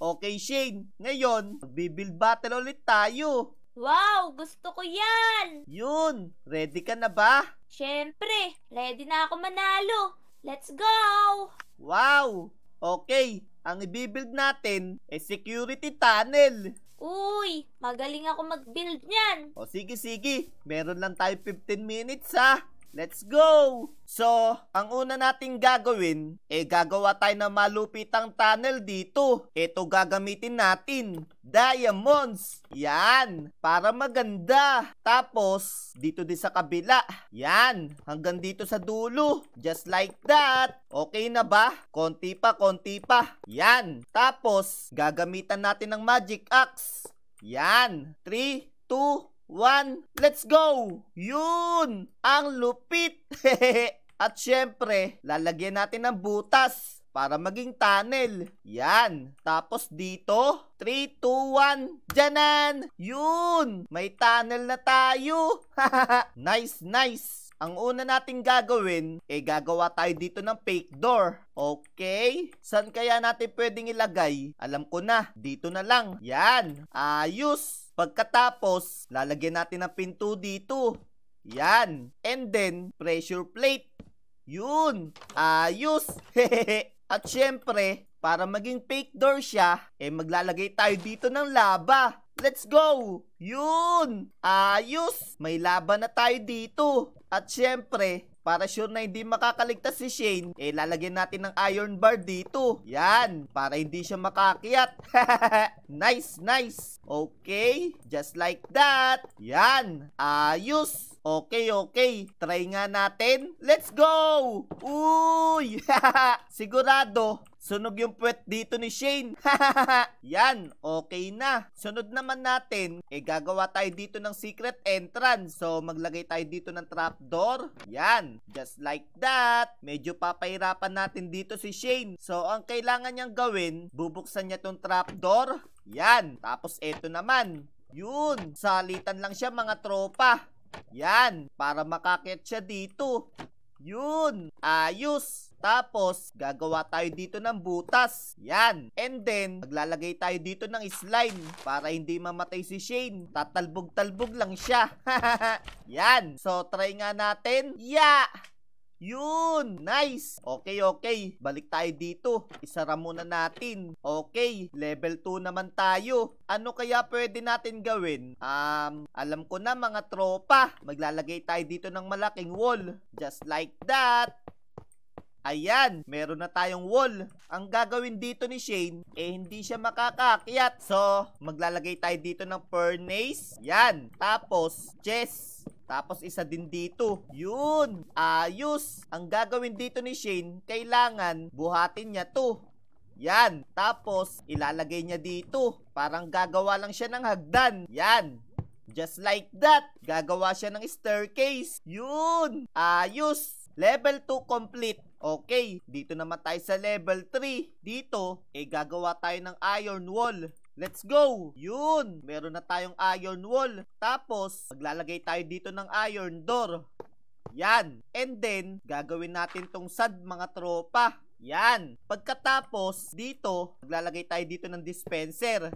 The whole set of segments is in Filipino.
Okay, Shane. Ngayon, magbibuild battle ulit tayo. Wow! Gusto ko yan! Yun! Ready ka na ba? Siyempre! Ready na ako manalo! Let's go! Wow! Okay! Ang ibibuild natin ay security tunnel. Uy! Magaling ako magbuild niyan! O sige, sige. Meron lang tayo 15 minutes ah! Let's go! So, ang una nating gagawin, eh gagawa tayo ng malupitang tunnel dito. Ito gagamitin natin. Diamonds! Yan! Para maganda. Tapos, dito din sa kabila. Yan! Hanggang dito sa dulo. Just like that. Okay na ba? Konti pa, konti pa. Yan! Tapos, gagamitan natin ng magic axe. Yan! 3, 2, 1, let's go! Yun! Ang lupit! At syempre, lalagyan natin ng butas para maging tunnel. Yan. Tapos dito, 3, 2, 1, dyanan! Yun! May tunnel na tayo! nice, nice! Ang una natin gagawin, eh gagawa tayo dito ng fake door. Okay? San kaya natin pwedeng ilagay? Alam ko na. Dito na lang. Yan. Ayos. Pagkatapos, lalagyan natin ng pinto dito. Yan. And then, pressure plate. Yun. Ayos. At syempre, para maging fake door siya, eh maglalagay tayo dito ng lava. Let's go! Yun! Ayos! May lava na tayo dito. At syempre, para sure na hindi makakaligtas si Shane, eh lalagyan natin ng iron bar dito. Yan, para hindi siya makakiat. nice, nice. Okay, just like that. Yan, ayos. Okay, okay. Try nga natin. Let's go! Uy! Sigurado, Sunog yung puwet dito ni Shane. Yan, okay na. Sunod naman natin, eh gagawa tayo dito ng secret entrance. So, maglagay tayo dito ng trapdoor. Yan, just like that. Medyo papahirapan natin dito si Shane. So, ang kailangan niyang gawin, bubuksan niya tong trapdoor. Yan, tapos eto naman. Yun, salitan lang siya mga tropa. Yan, para makakit siya dito. Yun! Ayos! Tapos, gagawa tayo dito ng butas. Yan. And then, maglalagay tayo dito ng slime para hindi mamatay si Shane. Tatalbog-talbog lang siya. Yan. So, try nga natin. Yeah! Yun! Nice! Okay, okay. Balik tayo dito. Isara muna natin. Okay. Level 2 naman tayo. Ano kaya pwede natin gawin? Um, alam ko na mga tropa. Maglalagay tayo dito ng malaking wall. Just like that. Ayan, meron na tayong wall. Ang gagawin dito ni Shane, eh hindi siya makakakyat. So, maglalagay tayo dito ng furnace. Yan. Tapos, chest. Tapos isa din dito. Yun! Ayos! Ang gagawin dito ni Shane, kailangan buhatin niya to. Yan. Tapos, ilalagay niya dito. Parang gagawa lang siya ng hagdan. Yan. Just like that. Gagawa siya ng staircase. Yun. Ayos. Level 2 complete. Okay, dito naman tayo sa level 3. Dito, eh gagawa tayo ng iron wall. Let's go! Yun! Meron na tayong iron wall. Tapos, maglalagay tayo dito ng iron door. Yan. And then, gagawin natin tong sad mga tropa. Yan. Pagkatapos, dito, maglalagay tayo dito ng dispenser.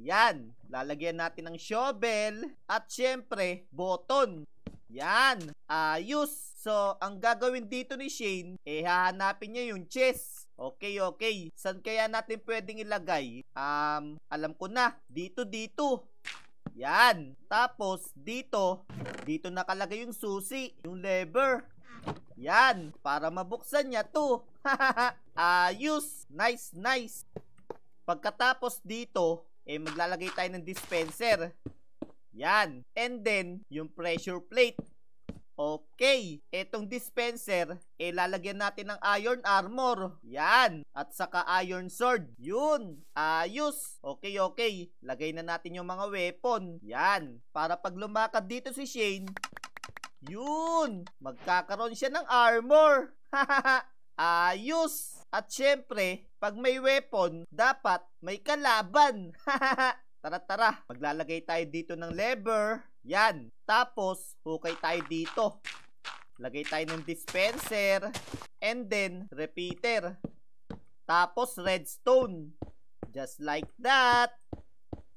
Yan. Lalagyan natin ng shovel at syempre, button. Yan. Ayos. So, ang gagawin dito ni Shane, eh hahanapin niya yung chest. Okay, okay. San kaya natin pwedeng ilagay? Um, alam ko na. Dito, dito. Yan. Tapos, dito, dito nakalagay yung susi, yung lever. Yan. Para mabuksan niya to. Ayos. Nice, nice. Pagkatapos dito, eh maglalagay tayo ng dispenser. Yan. And then, yung pressure plate. Okay, etong dispenser, eh lalagyan natin ng iron armor. Yan. At saka iron sword. Yun. Ayos. Okay, okay. Lagay na natin yung mga weapon. Yan. Para pag lumakad dito si Shane, yun. Magkakaroon siya ng armor. Ayos. At syempre, pag may weapon, dapat may kalaban. Tara, tara. Maglalagay tayo dito ng lever. Yan. Tapos, hukay tayo dito. Lagay tayo ng dispenser. And then, repeater. Tapos, redstone. Just like that.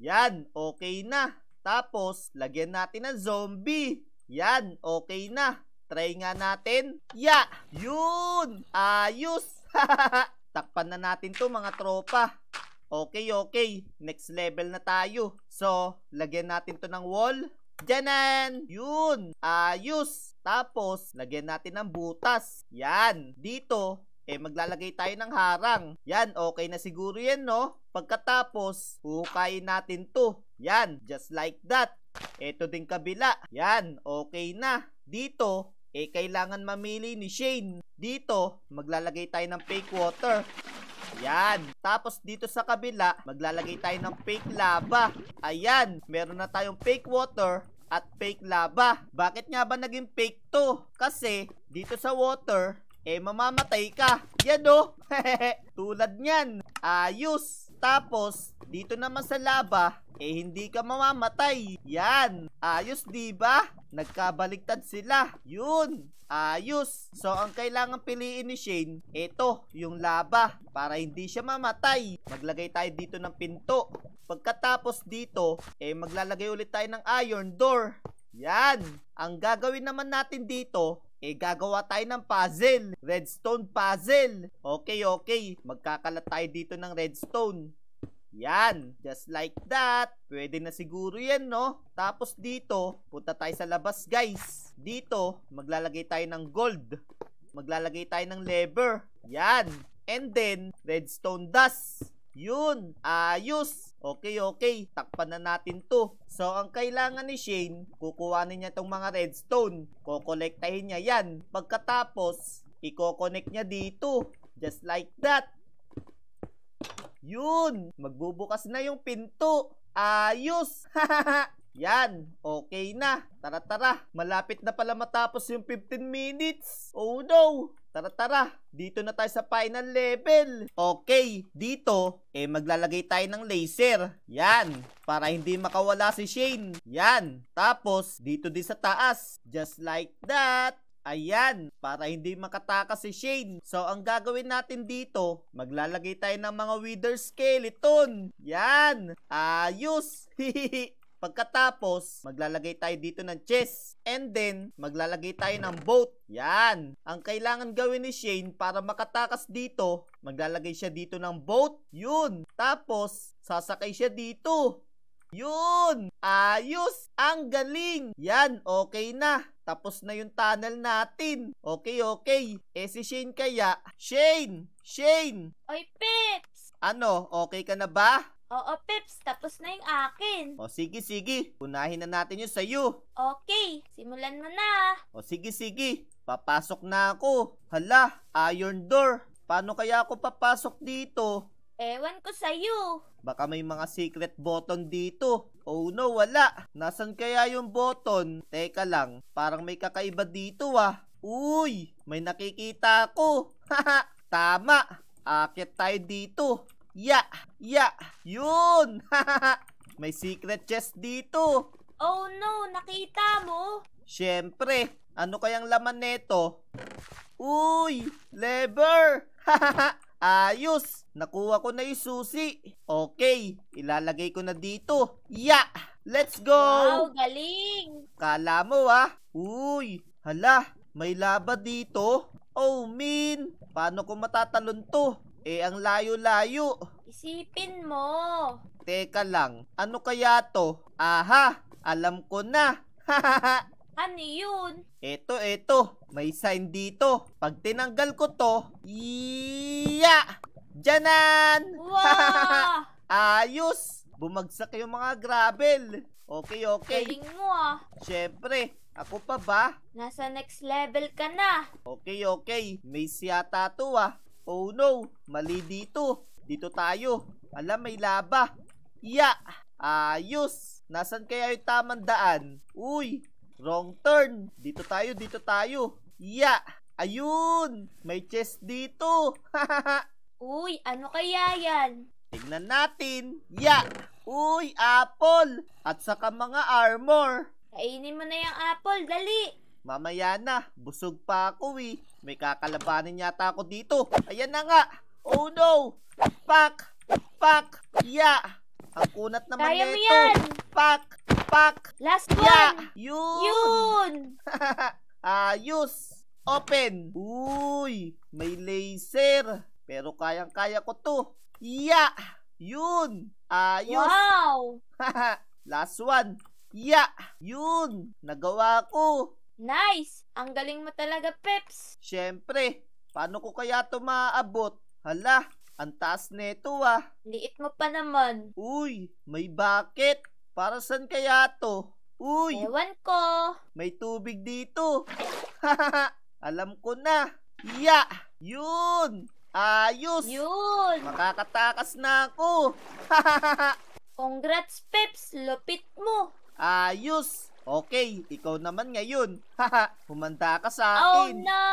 Yan. Okay na. Tapos, lagyan natin ng zombie. Yan. Okay na. Try nga natin. Yeah. Yun! Ayos! Takpan na natin to mga tropa. Okay, okay. Next level na tayo. So, lagyan natin to ng wall. Janan! Yun! Ayos! Tapos, lagyan natin ng butas. Yan! Dito, eh maglalagay tayo ng harang. Yan, okay na siguro yan, no? Pagkatapos, hukayin natin to. Yan, just like that. Ito din kabila. Yan, okay na. Dito, eh kailangan mamili ni Shane. Dito, maglalagay tayo ng fake water. Ayan. Tapos dito sa kabila, maglalagay tayo ng fake lava. Ayan. Meron na tayong fake water at fake lava. Bakit nga ba naging fake to? Kasi dito sa water, eh mamamatay ka. Yan o. Oh. Tulad niyan. Ayos. Tapos, dito naman sa lava, eh hindi ka mamamatay. Yan. Ayos, 'di ba? Nagkabaligtad sila. Yun. Ayos. So, ang kailangan piliin ni Shane, ito, yung lava, para hindi siya mamatay. Maglagay tayo dito ng pinto. Pagkatapos dito, eh maglalagay ulit tayo ng iron door. Yan. Ang gagawin naman natin dito, eh gagawa tayo ng puzzle. Redstone puzzle. Okay, okay. Magkakalat tayo dito ng redstone. Yan, just like that. Pwede na siguro yan, no? Tapos dito, punta tayo sa labas, guys. Dito, maglalagay tayo ng gold. Maglalagay tayo ng lever. Yan. And then, redstone dust. Yun, ayos. Okay, okay. Takpan na natin to. So, ang kailangan ni Shane, kukuhanin niya tong mga redstone. Kokolektahin niya yan. Pagkatapos, i-coconnect niya dito. Just like that. Yun! Magbubukas na yung pinto. Ayos! Yan, okay na. Tara tara, malapit na pala matapos yung 15 minutes. Oh no! Tara tara, dito na tayo sa final level. Okay, dito, eh maglalagay tayo ng laser. Yan, para hindi makawala si Shane. Yan, tapos dito din sa taas. Just like that. Ayan, para hindi makatakas si Shane. So, ang gagawin natin dito, maglalagay tayo ng mga wither skeleton. Yan, ayos. Pagkatapos, maglalagay tayo dito ng chest. And then, maglalagay tayo ng boat. Yan. Ang kailangan gawin ni Shane para makatakas dito, maglalagay siya dito ng boat. Yun. Tapos, sasakay siya dito. Yun! Ayos! Ang galing! Yan, okay na. Tapos na yung tunnel natin. Okay, okay. Eh si Shane kaya? Shane! Shane! Oy, Pets! Ano, okay ka na ba? Oo, Pips. Tapos na yung akin. O, sige, sige. Unahin na natin yung sa'yo. Okay. Simulan mo na. O, sige, sige. Papasok na ako. Hala, iron door. Paano kaya ako papasok dito? Ewan ko sa'yo. Baka may mga secret button dito. Oh no, wala. Nasaan kaya yung button? Teka lang, parang may kakaiba dito ah. Uy, may nakikita ako. Haha, tama. Akit tayo dito. Ya! Ya! Yun! May secret chest dito! Oh no! Nakita mo? Siyempre! Ano kayang laman nito? Uy! Lever! Ayos! Nakuha ko na yung susi. Okay, ilalagay ko na dito. Ya! Let's go! Wow, galing! Kala mo ah. Uy, hala, may laba dito. Oh, min! Paano ko matatalon to? Eh, ang layo-layo. Isipin mo. Teka lang, ano kaya to? Aha, alam ko na. ano yun? Eto, eto. May sign dito. Pag tinanggal ko to, iya! Janan! Wow! Ayos! Bumagsak yung mga gravel. Okay, okay. Galing mo ah. Siyempre, ako pa ba? Nasa next level ka na. Okay, okay. May siyata to ah. Oh no, mali dito. Dito tayo. Alam, may laba. Ya! Ayos! Nasaan kaya yung tamang daan? Uy! Wrong turn! Dito tayo, dito tayo. Ya! Ayun! May chest dito! Uy, ano kaya yan? Tignan natin. Ya! Uy, apple! At saka mga armor. Kainin mo na yung apple, dali! Mamaya na, busog pa ako eh. May kakalabanin yata ako dito. Ayan na nga. Oh no! Pak! Pak! Ya! Ang kunat naman Kaya nito. Kaya yan! Pak! Pak! Last ya. one! Yun! Yun! Ayos! Open! Uy! May laser! Pero kayang-kaya ko to. Ya! Yun! Ayos! Wow! Last one! Ya! Yun! Nagawa ko! Nice! Ang galing mo talaga, Peps! Siyempre, paano ko kaya to maaabot? Hala, ang taas nito ah. Liit mo pa naman. Uy, may bucket. Para saan kaya to? Uy! Ewan ko. May tubig dito. Alam ko na. Ya! Yun! Ayos! Yun! Makakatakas na ako. Congrats, Peps! Lupit mo! Ayos! Okay, ikaw naman ngayon. Haha, humanda ka sa oh, akin. Oh no!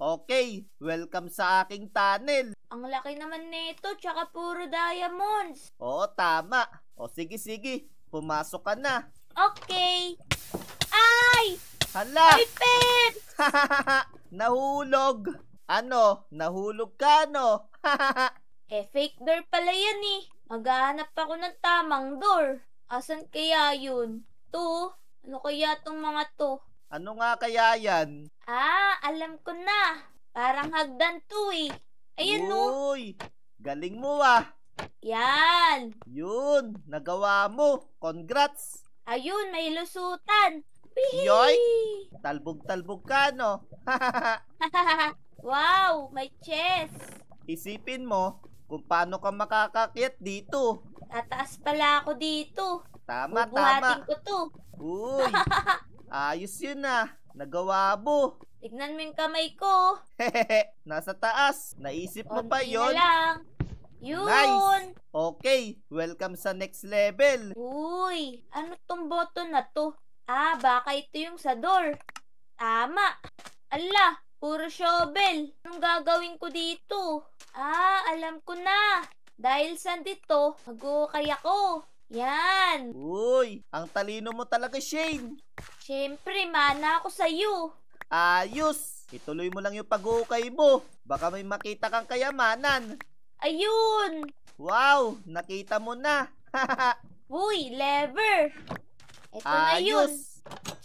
Okay, welcome sa aking tunnel. Ang laki naman nito, tsaka puro diamonds. Oo, tama. O sige, sige. Pumasok ka na. Okay. Ay! Hala! Ay, Pet! nahulog! Ano? Nahulog ka, no? eh, fake door pala yan eh. Maghahanap ako ng tamang door. Asan kaya yun? to? Ano kaya tong mga to? Ano nga kaya yan? Ah, alam ko na. Parang hagdan to eh. Ayan no. Uy, galing mo ah. Yan. Yun, nagawa mo. Congrats. Ayun, may lusutan. Wee! Yoy, talbog-talbog ka no? wow, may chest. Isipin mo kung paano ka makakakyat dito. Tataas pala ako dito. Tama, tama. ko to. Uy, ayos yun ah. Nagawa mo. Tignan mo yung kamay ko. Hehehe, nasa taas. Naisip mo pa yun? Na lang. Yun! Nice! Okay, welcome sa next level. Uy, ano tong button na to? Ah, baka ito yung sa door. Tama. Ala, puro shovel. Anong gagawin ko dito? Ah, alam ko na. Dahil sa dito, mag-uukay ako. Yan! Uy, ang talino mo talaga, Shane! Siyempre, mana ako sa'yo! Ayos! Ituloy mo lang yung pag-uukay mo. Baka may makita kang kayamanan. Ayun! Wow! Nakita mo na! Uy, lever! Ito Ayos. na yun!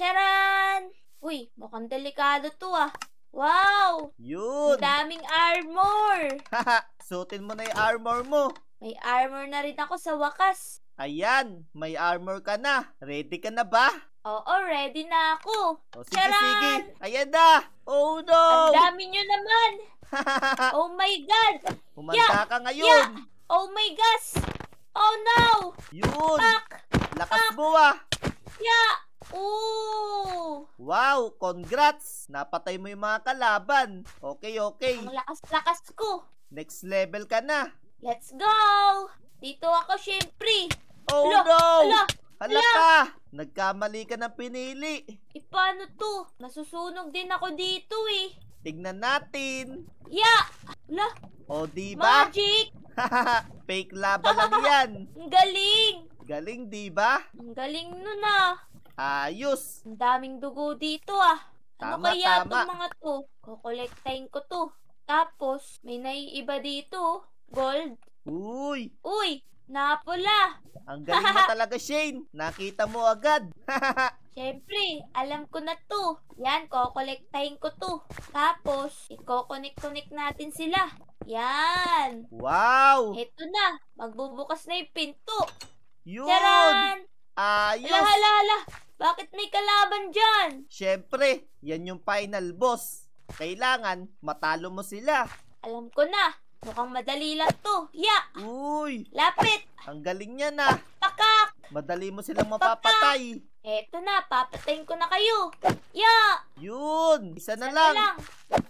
Charan! Uy, mukhang delikado to ah. Wow! Yun! Ang daming armor! Haha! Suotin mo na yung armor mo! May armor na rin ako sa wakas. Ayan, may armor ka na. Ready ka na ba? Oo, ready na ako. O, sige, Charan! sige. Ayan na. Oh, no. Ang dami nyo naman. oh, my God. Pumanta yeah, ka ngayon. Yeah. Oh, my gosh. Oh, no. Yun. Pak. Lakas Pak. mo, ah. Yeah. Ooh. Wow, congrats. Napatay mo yung mga kalaban. Okay, okay. Ang lakas-lakas ko. Next level ka na. Let's go! Dito ako, syempre. Oh, ala, no! Ala, Hala ka! Nagkamali ka ng pinili. E paano to? Nasusunog din ako dito eh. Tignan natin. Ya! Ala! O, diba? Magic! Fake lava lang yan. Galing! Galing, diba? Ang galing nun ah. Ayos! Ang daming dugo dito ah. Ano tama, kaya tama. itong mga to? Kukolektahin ko to. Tapos, may naiiba dito. Gold. Uy! Uy! Napula! Ang galing mo talaga, Shane. Nakita mo agad. Siyempre, alam ko na to. Yan, kokolektahin ko to. Tapos, ikokonek-connect natin sila. Yan! Wow! Ito na. Magbubukas na yung pinto. Yun! Charan! Ayos! Hala, hala, hala. Bakit may kalaban dyan? Siyempre, yan yung final boss. Kailangan matalo mo sila. Alam ko na. Mukhang madali lang to. Ya! Uy! Lapit! Ang galing niya na. Ah. Pakak! Madali mo silang mapapatay. Eto na, papatayin ko na kayo. Ya! Yun! Isa na Isa lang. lang.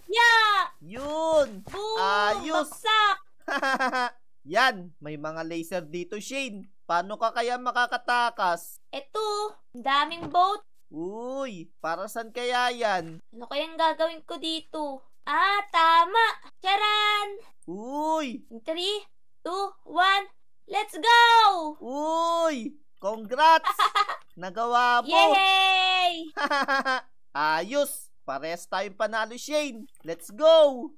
Ya! Yun! Boom! Ayos! Bagsak! Yan! May mga laser dito, Shane. Paano ka kaya makakatakas? Eto! Daming boat. Uy! Para saan kaya yan? Ano kayang gagawin ko dito? Ah, tama! Charan! Uy! 3, 2, 1, let's go! Uy! Congrats! Nagawa mo! Yay! Ayos! Pares tayong panalo, Shane! Let's go!